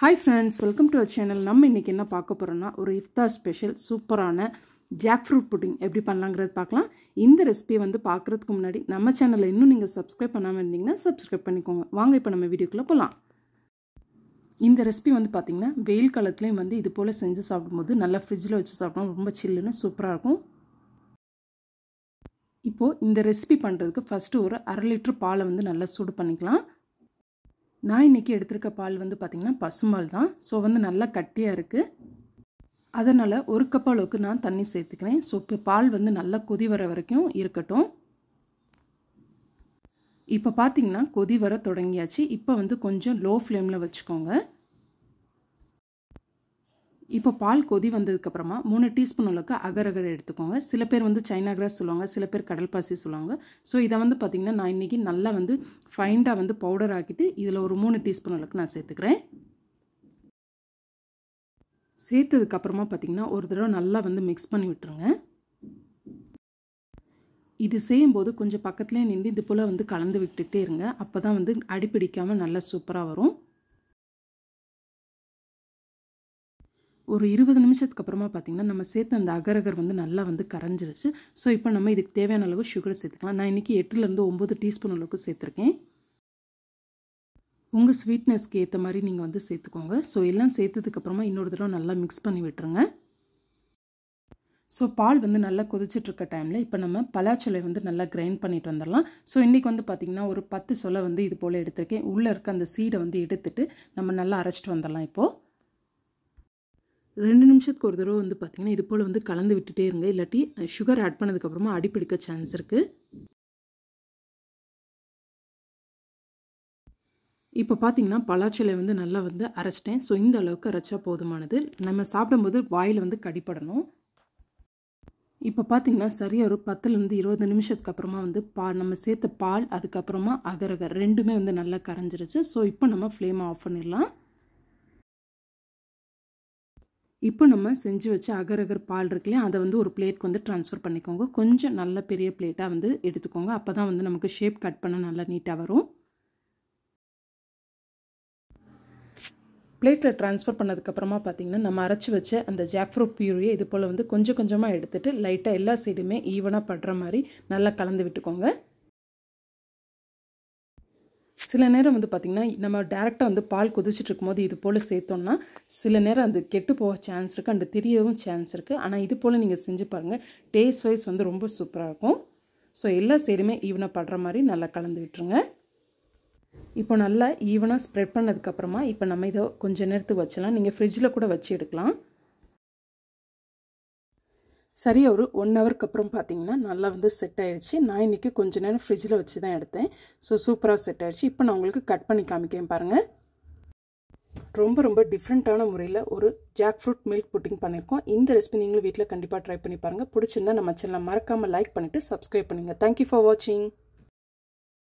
hi friends welcome to our channel நம்ம இன்றைக்கி என்ன பார்க்க போகிறோன்னா ஒரு இஃப்தார் ஸ்பெஷல் சூப்பரான ஜாக் ஃப்ரூட் புட்டிங் எப்படி பண்ணலாங்கிறது பார்க்கலாம் இந்த ரெசிபியை வந்து பார்க்குறதுக்கு முன்னாடி நம்ம சேனலில் இன்னும் நீங்கள் சப்ஸ்கிரைப் பண்ணாமல் இருந்தீங்கன்னா சப்ஸ்கிரைப் பண்ணிக்கோங்க வாங்க இப்போ நம்ம வீடியோக்குள்ளே போகலாம் இந்த ரெசிபி வந்து பார்த்திங்கன்னா வெயில் காலத்துலேயும் வந்து இது போல் செஞ்சு சாப்பிடும்போது நல்லா ஃப்ரிட்ஜில் வச்சு சாப்பிடும் ரொம்ப சில்லுன்னு சூப்பராக இருக்கும் இப்போது இந்த ரெசிபி பண்ணுறதுக்கு ஃபஸ்ட்டு ஒரு அரை லிட்ரு பாலை வந்து நல்லா சூடு பண்ணிக்கலாம் நான் இன்றைக்கி எடுத்திருக்க பால் வந்து பார்த்திங்கன்னா பசுமால் தான் ஸோ வந்து நல்லா கட்டியாக இருக்குது அதனால் ஒரு கப் அளவுக்கு நான் தண்ணி சேர்த்துக்கிறேன் ஸோ இப்போ பால் வந்து நல்லா கொதி வர வரைக்கும் இருக்கட்டும் இப்போ பார்த்திங்கன்னா கொதி வர தொடங்கியாச்சு இப்போ வந்து கொஞ்சம் லோ ஃப்ளேமில் வச்சுக்கோங்க இப்போ பால் கொதி வந்ததுக்கப்புறமா மூணு டீஸ்பூன் அளவுக்கு அகரகரை எடுத்துக்கோங்க சில பேர் வந்து சைனா கிராஸ் சொல்லுவாங்க சில பேர் கடல் பாசி சொல்லுவாங்க ஸோ இதை வந்து பார்த்திங்கன்னா நான் இன்றைக்கி நல்லா வந்து ஃபைண்டாக வந்து பவுடர் ஆக்கிட்டு இதில் ஒரு மூணு டீஸ்பூன் அளவுக்கு நான் சேர்த்துக்கிறேன் சேர்த்ததுக்கப்புறமா பார்த்திங்கன்னா ஒரு தடவை நல்லா வந்து மிக்ஸ் பண்ணி விட்டுருங்க இது செய்யும்போது கொஞ்சம் பக்கத்துலேயே நின்று இது போல் வந்து கலந்து விட்டுகிட்டே இருங்க அப்போ தான் வந்து அடிப்பிடிக்காமல் நல்லா சூப்பராக வரும் ஒரு இருபது நிமிஷத்துக்கு அப்புறமா பார்த்திங்கன்னா நம்ம சேர்த்து அந்த அகரகர் வந்து நல்லா வந்து கரைஞ்சிருச்சு ஸோ இப்போ நம்ம இதுக்கு தேவையான அளவு சுகர் சேர்த்துக்கலாம் நான் இன்றைக்கி எட்டுலேருந்து ஒம்பது டீஸ்பூன் அளவுக்கு சேர்த்துருக்கேன் உங்கள் ஸ்வீட்னஸ்க்கு ஏற்ற மாதிரி நீங்கள் வந்து சேர்த்துக்கோங்க ஸோ எல்லாம் சேர்த்ததுக்கப்புறமா இன்னொரு தடவை நல்லா மிக்ஸ் பண்ணி விட்டுருங்க ஸோ பால் வந்து நல்லா கொதிச்சிட்ருக்க டைமில் இப்போ நம்ம பலாச்சொலை வந்து நல்லா கிரைண்ட் பண்ணிட்டு வந்துடலாம் ஸோ இன்றைக்கி வந்து பார்த்திங்கன்னா ஒரு பத்து சொலை வந்து இது போல் எடுத்திருக்கேன் உள்ளே இருக்க அந்த சீடை வந்து எடுத்துகிட்டு நம்ம நல்லா அரைச்சிட்டு வந்துடலாம் இப்போது ரெண்டு நிமிஷத்துக்கு ஒரு தடவை வந்து பார்த்திங்கன்னா இது போல் வந்து கலந்து விட்டுட்டே இருங்க இல்லாட்டி சுகர் ஆட் பண்ணதுக்கப்புறமா அடிப்பிடிக்க சான்ஸ் இருக்குது இப்போ பார்த்தீங்கன்னா பலாச்சலை வந்து நல்லா வந்து அரைச்சிட்டேன் ஸோ இந்த அளவுக்கு அரைச்சா போதுமானது நம்ம சாப்பிடும்போது வாயில் வந்து கடிப்படணும் இப்போ பார்த்திங்கன்னா சரியாக ஒரு பத்துலேருந்து இருபது நிமிஷத்துக்கு அப்புறமா வந்து பா நம்ம சேர்த்த பால் அதுக்கப்புறமா அகரகர் ரெண்டுமே வந்து நல்லா கரைஞ்சிருச்சு ஸோ இப்போ நம்ம ஃப்ளேமை ஆஃப் பண்ணிடலாம் இப்போ நம்ம செஞ்சு வச்ச அகரகர் பால் இருக்குல்லையா அதை வந்து ஒரு பிளேட்க்கு வந்து ட்ரான்ஸ்ஃபர் பண்ணிக்கோங்க கொஞ்சம் நல்ல பெரிய பிளேட்டாக வந்து எடுத்துக்கோங்க அப்போ தான் வந்து நமக்கு ஷேப் கட் பண்ண நல்லா நீட்டாக வரும் பிளேட்டில் ட்ரான்ஸ்ஃபர் பண்ணதுக்கப்புறமா பார்த்தீங்கன்னா நம்ம அரைச்சி வச்ச அந்த ஜாக் ஃப்ரூட் பியூரியை இது போல் வந்து கொஞ்சம் கொஞ்சமாக எடுத்துகிட்டு லைட்டாக எல்லா சைடுமே ஈவனாக படுற மாதிரி நல்லா கலந்து விட்டுக்கோங்க சில நேரம் வந்து பார்த்திங்கன்னா நம்ம டேரெக்டாக வந்து பால் கொதிச்சுட்டு இருக்கும்போது இது போல் சேர்த்தோம்னா சில நேரம் அது கெட்டு போக சான்ஸ் இருக்குது அண்டு தெரியவும் சான்ஸ் இருக்குது ஆனால் இது போல் நீங்கள் செஞ்சு பாருங்கள் டேஸ்ட் வைஸ் வந்து ரொம்ப சூப்பராக இருக்கும் ஸோ எல்லா சைடுமே ஈவனாக படுற மாதிரி நல்லா கலந்து விட்டுருங்க இப்போ நல்லா ஈவனாக ஸ்ப்ரெட் பண்ணதுக்கப்புறமா இப்போ நம்ம இதை கொஞ்சம் நேரத்துக்கு வச்சலாம் நீங்கள் ஃப்ரிட்ஜில் கூட வச்சு எடுக்கலாம் சரி ஒரு ஒன் ஹவருக்கு அப்புறம் பார்த்தீங்கன்னா நல்லா வந்து செட் ஆகிடுச்சு நான் இன்றைக்கி கொஞ்ச நேரம் ஃப்ரிட்ஜில் வச்சு தான் எடுத்தேன் ஸோ சூப்பராக செட் ஆகிடுச்சு இப்போ நான் உங்களுக்கு கட் பண்ணி காமிக்கிறேன் பாருங்கள் ரொம்ப ரொம்ப டிஃப்ரெண்ட்டான முறையில் ஒரு ஜாக் ஃப்ரூட் மில்க் புட்டிங் பண்ணியிருக்கோம் இந்த ரெசிபி நீங்களும் வீட்டில் கண்டிப்பாக ட்ரை பண்ணி பாருங்கள் பிடிச்சிருந்தா நம்ம சேனலை மறக்காமல் லைக் பண்ணிவிட்டு சப்ஸ்கிரைப் பண்ணுங்கள் தேங்க்யூ ஃபார் வாட்சிங்